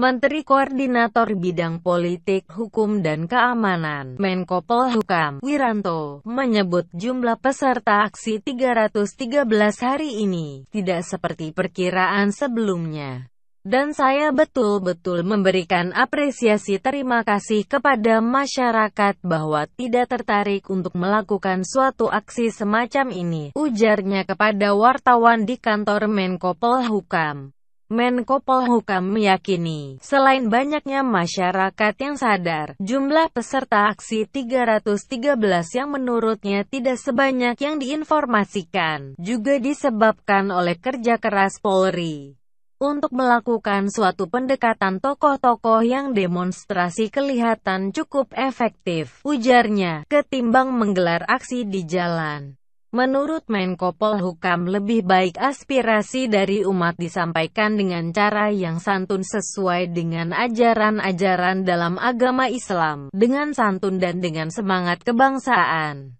Menteri Koordinator Bidang Politik, Hukum dan Keamanan, Menko Polhukam, Wiranto, menyebut jumlah peserta aksi 313 hari ini tidak seperti perkiraan sebelumnya. Dan saya betul-betul memberikan apresiasi terima kasih kepada masyarakat bahwa tidak tertarik untuk melakukan suatu aksi semacam ini, ujarnya kepada wartawan di kantor Menko Polhukam. Menko Polhukam meyakini, selain banyaknya masyarakat yang sadar, jumlah peserta aksi 313 yang menurutnya tidak sebanyak yang diinformasikan, juga disebabkan oleh kerja keras Polri untuk melakukan suatu pendekatan tokoh-tokoh yang demonstrasi kelihatan cukup efektif, ujarnya, ketimbang menggelar aksi di jalan. Menurut Menko Polhukam lebih baik aspirasi dari umat disampaikan dengan cara yang santun sesuai dengan ajaran-ajaran dalam agama Islam, dengan santun dan dengan semangat kebangsaan.